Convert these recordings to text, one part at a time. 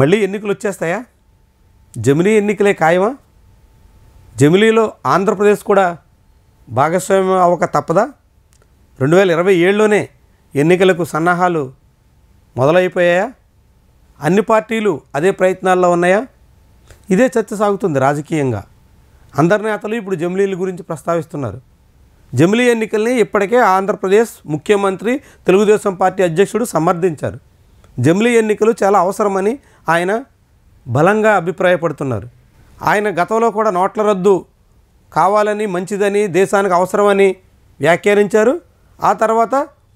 మళ్ళీ ఎన్నికలు వచ్చేస్తాయా జమిలీ ఎన్నికలే ఖాయమా జమిలీలో ఆంధ్రప్రదేశ్ కూడా భాగస్వామ్యం అవ్వక తప్పదా రెండు వేల ఇరవై ఏడులోనే ఎన్నికలకు సన్నాహాలు మొదలైపోయాయా అన్ని పార్టీలు అదే ప్రయత్నాల్లో ఉన్నాయా ఇదే చర్చ సాగుతుంది రాజకీయంగా అందరి నేతలు ఇప్పుడు జమిలీల గురించి ప్రస్తావిస్తున్నారు జమిలీ ఎన్నికల్ని ఇప్పటికే ఆంధ్రప్రదేశ్ ముఖ్యమంత్రి తెలుగుదేశం పార్టీ అధ్యక్షుడు సమర్థించారు జమిలీ ఎన్నికలు చాలా అవసరమని ఆయన బలంగా అభిప్రాయపడుతున్నారు ఆయన గతంలో కూడా నోట్ల రద్దు కావాలని మంచిదని దేశానికి అవసరమని వ్యాఖ్యానించారు ఆ తర్వాత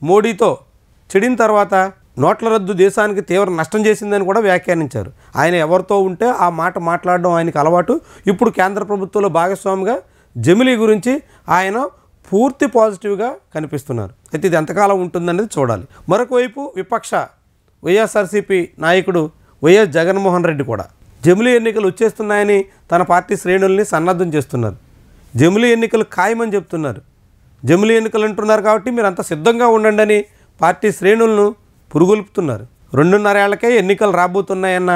మోడీతో చెడిన తర్వాత నోట్ల రద్దు దేశానికి తీవ్ర నష్టం చేసిందని కూడా వ్యాఖ్యానించారు ఆయన ఎవరితో ఉంటే ఆ మాట మాట్లాడడం ఆయనకు అలవాటు ఇప్పుడు కేంద్ర ప్రభుత్వంలో భాగస్వామిగా జమిలీ గురించి ఆయన పూర్తి పాజిటివ్గా కనిపిస్తున్నారు అయితే ఇది ఎంతకాలం ఉంటుందనేది చూడాలి మరొకవైపు విపక్ష వైఎస్ఆర్సీపీ నాయకుడు వైఎస్ జగన్మోహన్ రెడ్డి కూడా జమిలీ ఎన్నికలు వచ్చేస్తున్నాయని తన పార్టీ శ్రేణుల్ని సన్నద్ధం చేస్తున్నారు జమిలీ ఎన్నికలు ఖాయమని చెప్తున్నారు జమిలీ ఎన్నికలు అంటున్నారు కాబట్టి మీరు అంత సిద్ధంగా ఉండండి అని పార్టీ శ్రేణులను పురుగొల్పుతున్నారు రెండున్నరేళ్లకే ఎన్నికలు రాబోతున్నాయన్న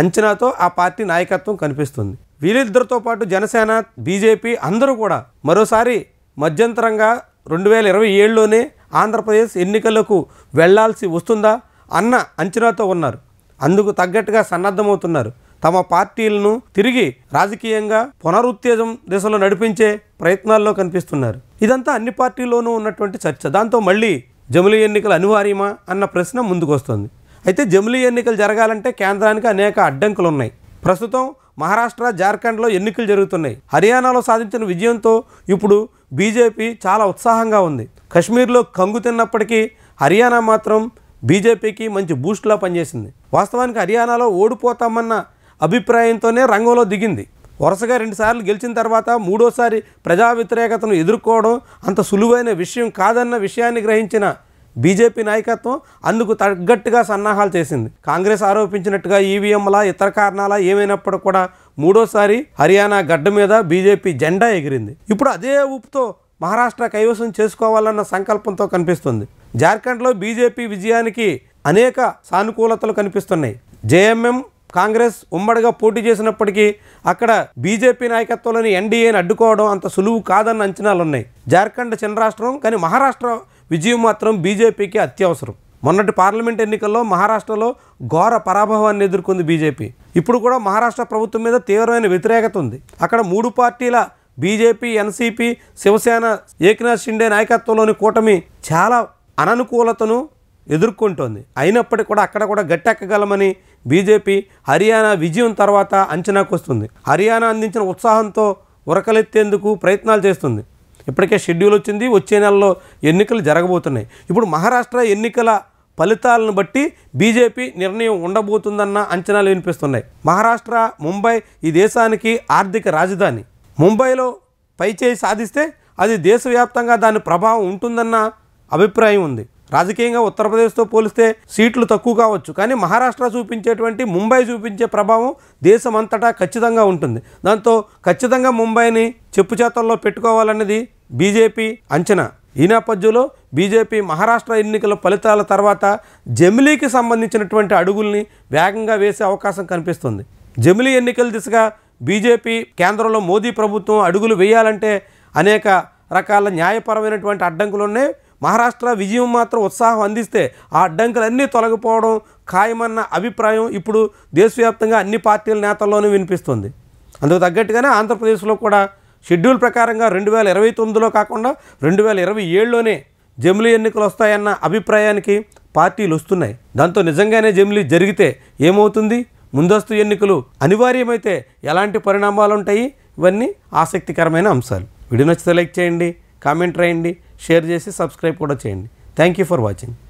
అంచనాతో ఆ పార్టీ నాయకత్వం కనిపిస్తుంది వీరిద్దరితో పాటు జనసేన బీజేపీ అందరూ కూడా మరోసారి మధ్యంతరంగా రెండు వేల ఇరవై ఏడులోనే ఆంధ్రప్రదేశ్ ఎన్నికలకు వెళ్లాల్సి వస్తుందా అన్న అంచనాతో ఉన్నారు అందుకు తగ్గట్టుగా సన్నద్ధమవుతున్నారు తమ పార్టీలను తిరిగి రాజకీయంగా పునరుత్తేజం దిశలో నడిపించే ప్రయత్నాల్లో కనిపిస్తున్నారు ఇదంతా అన్ని పార్టీల్లోనూ ఉన్నటువంటి చర్చ దాంతో మళ్ళీ జమిలీ ఎన్నికలు అనివార్యమా అన్న ప్రశ్న ముందుకొస్తుంది అయితే జమిలీ ఎన్నికలు జరగాలంటే కేంద్రానికి అనేక అడ్డంకులు ఉన్నాయి ప్రస్తుతం మహారాష్ట్ర జార్ఖండ్లో ఎన్నికలు జరుగుతున్నాయి హర్యానాలో సాధించిన విజయంతో ఇప్పుడు బీజేపీ చాలా ఉత్సాహంగా ఉంది కశ్మీర్లో కంగు తిన్నప్పటికీ హర్యానా మాత్రం బీజేపీకి మంచి బూస్ట్లా పనిచేసింది వాస్తవానికి హర్యానాలో ఓడిపోతామన్న అభిప్రాయంతోనే రంగంలో దిగింది వరుసగా రెండుసార్లు గెలిచిన తర్వాత మూడోసారి ప్రజా వ్యతిరేకతను ఎదుర్కోవడం అంత సులువైన విషయం కాదన్న విషయాన్ని గ్రహించిన బీజేపీ నాయకత్వం అందుకు తగ్గట్టుగా సన్నాహాలు చేసింది కాంగ్రెస్ ఆరోపించినట్టుగా ఈవీఎంల ఇతర కారణాల ఏమైనప్పటికీ కూడా మూడోసారి హర్యానా గడ్డ మీద బీజేపీ జెండా ఎగిరింది ఇప్పుడు అదే ఊపుతో మహారాష్ట్ర కైవసం చేసుకోవాలన్న సంకల్పంతో కనిపిస్తుంది జార్ఖండ్లో బీజేపీ విజయానికి అనేక సానుకూలతలు కనిపిస్తున్నాయి జేఎంఎం కాంగ్రెస్ ఉమ్మడిగా పోటీ చేసినప్పటికీ అక్కడ బీజేపీ నాయకత్వంలోని ఎన్డీఏని అడ్డుకోవడం అంత సులువు కాదన్న అంచనాలున్నాయి జార్ఖండ్ చిన్న రాష్ట్రం కానీ మహారాష్ట్ర విజయం మాత్రం బీజేపీకి అత్యవసరం మొన్నటి పార్లమెంట్ ఎన్నికల్లో మహారాష్ట్రలో ఘోర పరాభవాన్ని ఎదుర్కొంది బీజేపీ ఇప్పుడు కూడా మహారాష్ట్ర ప్రభుత్వం మీద తీవ్రమైన వ్యతిరేకత ఉంది అక్కడ మూడు పార్టీల బీజేపీ ఎన్సీపీ శివసేన ఏకనాథ్ షిండే నాయకత్వంలోని కూటమి చాలా అననుకూలతను ఎదుర్కొంటోంది అయినప్పటికీ కూడా అక్కడ కూడా గట్టెక్కగలమని బీజేపీ హర్యానా విజయం తర్వాత అంచనాకు వస్తుంది హర్యానా అందించిన ఉత్సాహంతో ఉరకలెత్తేందుకు ప్రయత్నాలు చేస్తుంది ఇప్పటికే షెడ్యూల్ వచ్చింది వచ్చే నెలలో ఎన్నికలు జరగబోతున్నాయి ఇప్పుడు మహారాష్ట్ర ఎన్నికల ఫలితాలను బట్టి బీజేపీ నిర్ణయం ఉండబోతుందన్న అంచనాలు వినిపిస్తున్నాయి మహారాష్ట్ర ముంబై ఈ దేశానికి ఆర్థిక రాజధాని ముంబైలో పైచేయి సాధిస్తే అది దేశవ్యాప్తంగా దాని ప్రభావం ఉంటుందన్న అభిప్రాయం ఉంది రాజకీయంగా ఉత్తరప్రదేశ్తో పోలిస్తే సీట్లు తక్కువ కావచ్చు కానీ మహారాష్ట్ర చూపించేటువంటి ముంబై చూపించే ప్రభావం దేశమంతటా ఖచ్చితంగా ఉంటుంది దాంతో ఖచ్చితంగా ముంబైని చెప్పు చేతల్లో పెట్టుకోవాలన్నది బీజేపీ అంచనా ఈ నేపథ్యంలో బీజేపీ మహారాష్ట్ర ఎన్నికల ఫలితాల తర్వాత జమిలీకి సంబంధించినటువంటి అడుగుల్ని వేగంగా వేసే అవకాశం కనిపిస్తుంది జమిలీ ఎన్నికల దిశగా బీజేపీ కేంద్రంలో మోదీ ప్రభుత్వం అడుగులు వేయాలంటే అనేక రకాల న్యాయపరమైనటువంటి అడ్డంకులు ఉన్నాయి మహారాష్ట్ర విజయం మాత్రం ఉత్సాహం అందిస్తే ఆ అడ్డంకులన్నీ తొలగిపోవడం ఖాయమన్న అభిప్రాయం ఇప్పుడు దేశవ్యాప్తంగా అన్ని పార్టీల నేతల్లోనూ వినిపిస్తుంది అందుకు తగ్గట్టుగానే ఆంధ్రప్రదేశ్లో కూడా షెడ్యూల్ ప్రకారంగా రెండు వేల ఇరవై తొమ్మిదిలో కాకుండా రెండు వేల ఇరవై ఏడులోనే జమిలీ ఎన్నికలు వస్తాయన్న అభిప్రాయానికి పార్టీలు వస్తున్నాయి దాంతో నిజంగానే జమిలీ జరిగితే ఏమవుతుంది ముందస్తు ఎన్నికలు అనివార్యమైతే ఎలాంటి పరిణామాలు ఉంటాయి ఇవన్నీ ఆసక్తికరమైన అంశాలు వీడియో నచ్చితే లైక్ చేయండి కామెంట్ రాయండి षेर सब्सक्रैबी थैंक यू फर्चिंग